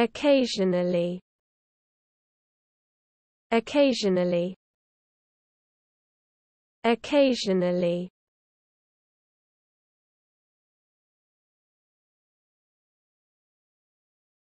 Occasionally Occasionally Occasionally